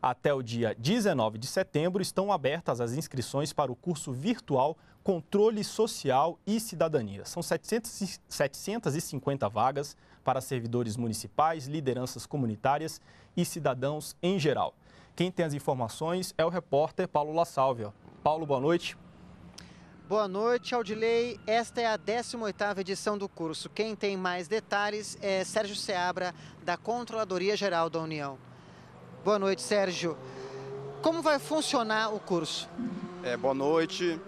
Até o dia 19 de setembro estão abertas as inscrições para o curso virtual Controle Social e Cidadania. São 700, 750 vagas para servidores municipais, lideranças comunitárias e cidadãos em geral. Quem tem as informações é o repórter Paulo La Sálvia. Paulo, boa noite. Boa noite, Aldilei. Esta é a 18ª edição do curso. Quem tem mais detalhes é Sérgio Seabra, da Controladoria Geral da União. Boa noite, Sérgio. Como vai funcionar o curso? É, boa noite.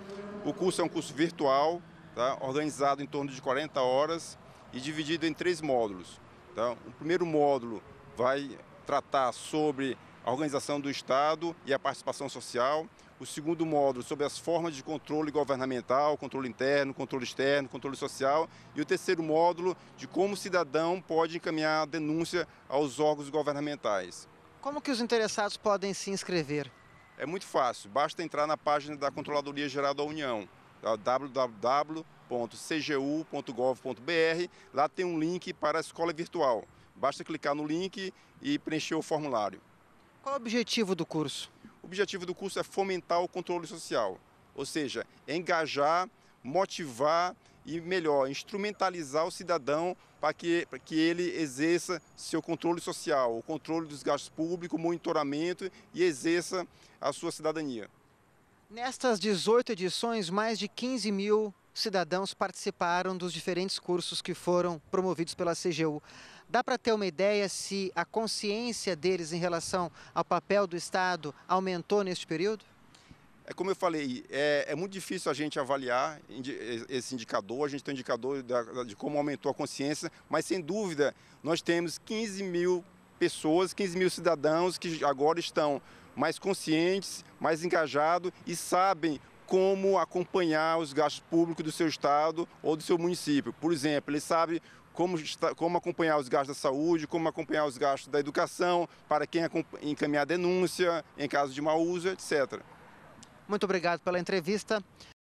O curso é um curso virtual, tá? organizado em torno de 40 horas e dividido em três módulos. Tá? O primeiro módulo vai tratar sobre a organização do Estado e a participação social. O segundo módulo sobre as formas de controle governamental, controle interno, controle externo, controle social. E o terceiro módulo de como o cidadão pode encaminhar denúncia aos órgãos governamentais. Como que os interessados podem se inscrever? É muito fácil, basta entrar na página da Controladoria Geral da União, tá? www.cgu.gov.br. Lá tem um link para a escola virtual. Basta clicar no link e preencher o formulário. Qual o objetivo do curso? O objetivo do curso é fomentar o controle social, ou seja, engajar, motivar e, melhor, instrumentalizar o cidadão para que, para que ele exerça seu controle social, o controle dos gastos públicos, o monitoramento e exerça a sua cidadania. Nestas 18 edições, mais de 15 mil cidadãos participaram dos diferentes cursos que foram promovidos pela CGU. Dá para ter uma ideia se a consciência deles em relação ao papel do Estado aumentou neste período? É como eu falei, é, é muito difícil a gente avaliar esse indicador, a gente tem um indicador da, de como aumentou a consciência, mas sem dúvida nós temos 15 mil pessoas, 15 mil cidadãos que agora estão mais conscientes, mais engajados e sabem como acompanhar os gastos públicos do seu estado ou do seu município. Por exemplo, ele sabe como, como acompanhar os gastos da saúde, como acompanhar os gastos da educação, para quem encaminhar denúncia em caso de mau uso, etc. Muito obrigado pela entrevista.